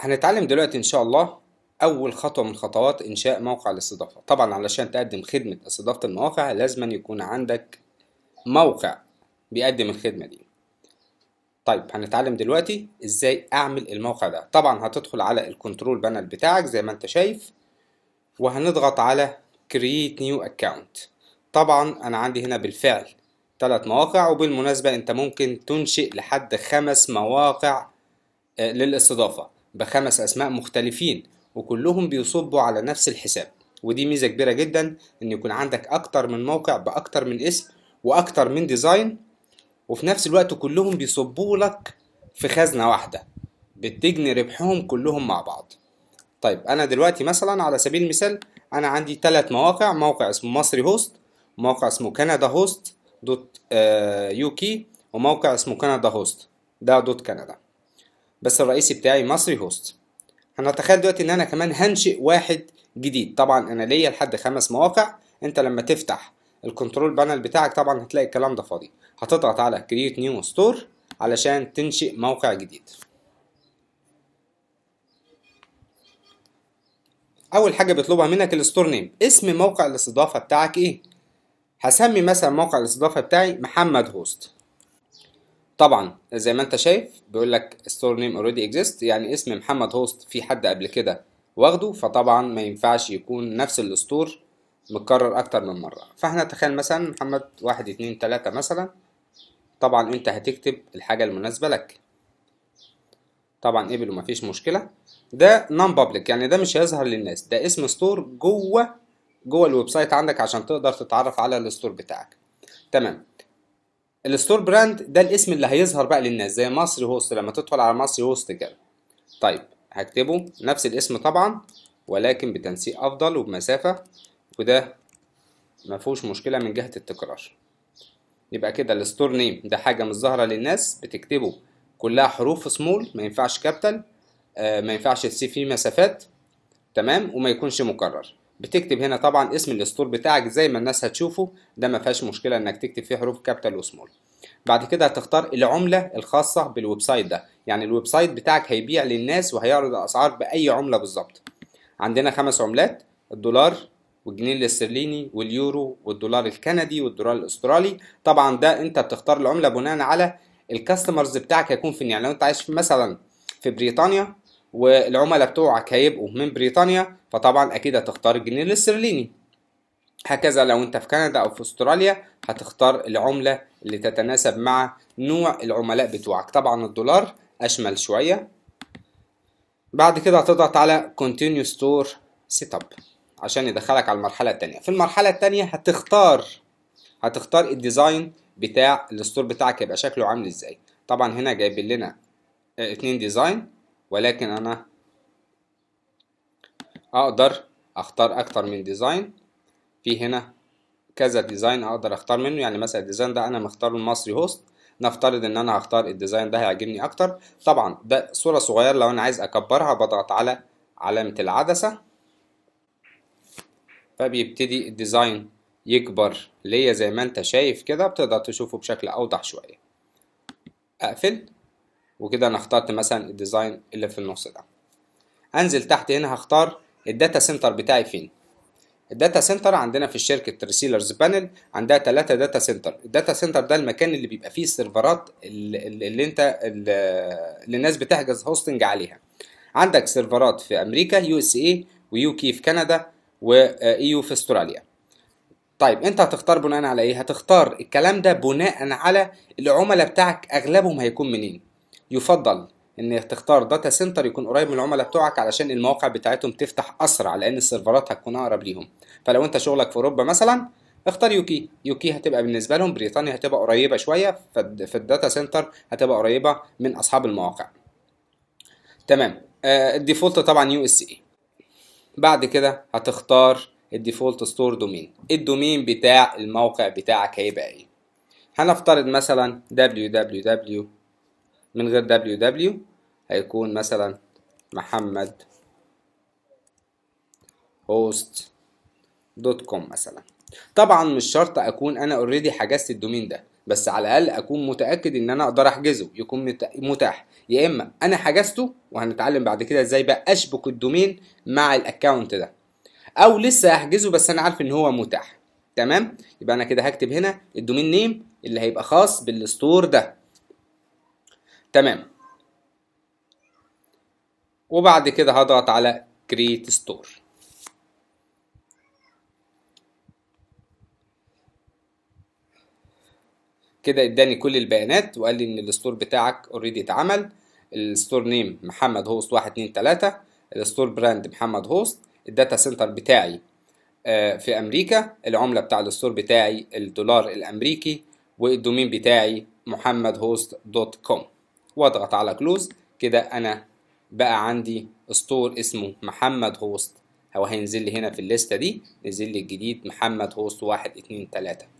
هنتعلم دلوقتي ان شاء الله اول خطوه من خطوات انشاء موقع الاستضافه طبعا علشان تقدم خدمه استضافه المواقع لازم يكون عندك موقع بيقدم الخدمه دي طيب هنتعلم دلوقتي ازاي اعمل الموقع ده طبعا هتدخل على الكنترول بانل بتاعك زي ما انت شايف وهنضغط على create new account طبعا انا عندي هنا بالفعل ثلاث مواقع وبالمناسبة انت ممكن تنشئ لحد خمس مواقع آه، للاستضافة بخمس أسماء مختلفين وكلهم بيصبوا على نفس الحساب ودي ميزة كبيرة جدا إن يكون عندك أكتر من موقع بأكتر من اسم وأكتر من ديزاين وفي نفس الوقت كلهم بيصبوا لك في خزنة واحدة بتجني ربحهم كلهم مع بعض طيب أنا دلوقتي مثلا على سبيل المثال أنا عندي ثلاث مواقع موقع اسمه مصري هوست موقع اسمه كندا هوست دوت آه، يوكي وموقع اسمه كندا هوست ده دوت كندا بس الرئيسي بتاعي مصري هوست هنتخيل دلوقتي ان انا كمان هنشئ واحد جديد طبعا انا ليا لحد خمس مواقع انت لما تفتح الكنترول بانل بتاعك طبعا هتلاقي الكلام ده فاضي هتضغط على كرييت نيو ستور علشان تنشئ موقع جديد اول حاجه بيطلبها منك الستور نيم اسم موقع الاستضافه بتاعك ايه هسمي مثلا موقع الاستضافه بتاعي محمد هوست طبعا زي ما انت شايف بيقول لك ستور نيم اوريدي اكزيست يعني اسم محمد هوست في حد قبل كده واخده فطبعا ما ينفعش يكون نفس الستور متكرر اكتر من مره فاحنا تخيل مثلا محمد واحد اتنين تلاته مثلا طبعا انت هتكتب الحاجه المناسبه لك طبعا قبل ومفيش مشكله ده نون بابليك يعني ده مش هيظهر للناس ده اسم ستور جوه جوه الويب سايت عندك عشان تقدر تتعرف على الستور بتاعك تمام الستور براند ده الاسم اللي هيظهر بقى للناس زي مصري هوست لما تدخل على مصري هوست كده طيب هكتبه نفس الاسم طبعا ولكن بتنسيق افضل وبمسافه وده ما فيهوش مشكله من جهه التكرار يبقى كده الستور نيم ده حاجه مش ظاهره للناس بتكتبه كلها حروف سمول ما ينفعش كابيتال آه ما ينفعش تسيب فيه مسافات تمام وما يكونش مكرر بتكتب هنا طبعا اسم الاسطول بتاعك زي ما الناس هتشوفه ده ما فيهاش مشكله انك تكتب فيه حروف كابيتال وسمول بعد كده هتختار العمله الخاصه بالويب سايت ده يعني الويب سايت بتاعك هيبيع للناس وهيعرض الاسعار باي عمله بالظبط عندنا خمس عملات الدولار والجنيه الاسترليني واليورو والدولار الكندي والدولار الاسترالي طبعا ده انت بتختار العمله بناء على الكاستمرز بتاعك هيكون فين يعني لو انت عايش مثلا في بريطانيا والعملاء بتوعك هيبقوا من بريطانيا فطبعا اكيد هتختار الجنيه الاسترليني هكذا لو انت في كندا او في استراليا هتختار العملة اللي تتناسب مع نوع العملاء بتوعك طبعا الدولار اشمل شوية بعد كده هتضغط على continue store setup عشان يدخلك على المرحلة التانية في المرحلة التانية هتختار هتختار الديزاين بتاع الستور بتاعك هيبقى شكله عامل ازاي طبعا هنا جايبين لنا اتنين ديزاين ولكن أنا أقدر أختار أكتر من ديزاين في هنا كذا ديزاين أقدر أختار منه يعني مثلا الديزاين ده أنا مختاره المصري هوست نفترض ان انا هختار الديزاين ده هيعجبني اكتر طبعا ده صورة صغيرة لو انا عايز اكبرها بضغط على علامة العدسة فبيبتدي الديزاين يكبر ليا زي ما انت شايف كده بتقدر تشوفه بشكل اوضح شوية اقفل وكده انا اخترت مثلا الديزاين اللي في النص ده انزل تحت هنا هختار الداتا سنتر بتاعي فين الداتا سنتر عندنا في شركه ريسيلرز بانل عندها 3 داتا سنتر الداتا سنتر ده المكان اللي بيبقى فيه السيرفرات اللي, اللي انت اللي الناس بتحجز هوستنج عليها عندك سيرفرات في امريكا يو اس اي ويو كي في كندا وايو e في استراليا طيب انت هتختار بناء على ايه هتختار الكلام ده بناء على العملاء بتاعك اغلبهم هيكون منين يفضل ان تختار داتا سنتر يكون قريب من العملاء بتوعك علشان المواقع بتاعتهم تفتح اسرع لان السيرفرات هتكون اقرب ليهم فلو انت شغلك في اوروبا مثلا اختار يوكي يوكي هتبقى بالنسبه لهم بريطانيا هتبقى قريبه شويه في الداتا سنتر هتبقى قريبه من اصحاب المواقع تمام آه، الديفولت طبعا يو اس اي بعد كده هتختار الديفولت ستور دومين الدومين بتاع الموقع بتاعك هيبقى ايه هنفترض مثلا www من غير ww هيكون مثلا محمد هوست دوت كوم مثلا طبعا مش شرط اكون انا اوريدي حجزت الدومين ده بس على الاقل اكون متاكد ان انا اقدر احجزه يكون متاح يا اما انا حجزته وهنتعلم بعد كده ازاي بقى اشبك الدومين مع الاكونت ده او لسه هحجزه بس انا عارف ان هو متاح تمام يبقى انا كده هكتب هنا الدومين نيم اللي هيبقى خاص بالستور ده تمام وبعد كده هضغط على create store كده اداني كل البيانات وقال لي ان الستور بتاعك اوريدي اتعمل الستور نيم محمد هوست 1 2 3 الستور براند محمد هوست الداتا سنتر بتاعي آه، في امريكا العمله بتاع الستور بتاعي الدولار الامريكي والدومين بتاعي محمد هوست دوت كوم واضغط على كلوز كده انا بقى عندي ستور اسمه محمد هوست هو هينزل لي هنا في الليسته دي نزل لي الجديد محمد هوست واحد اتنين تلاته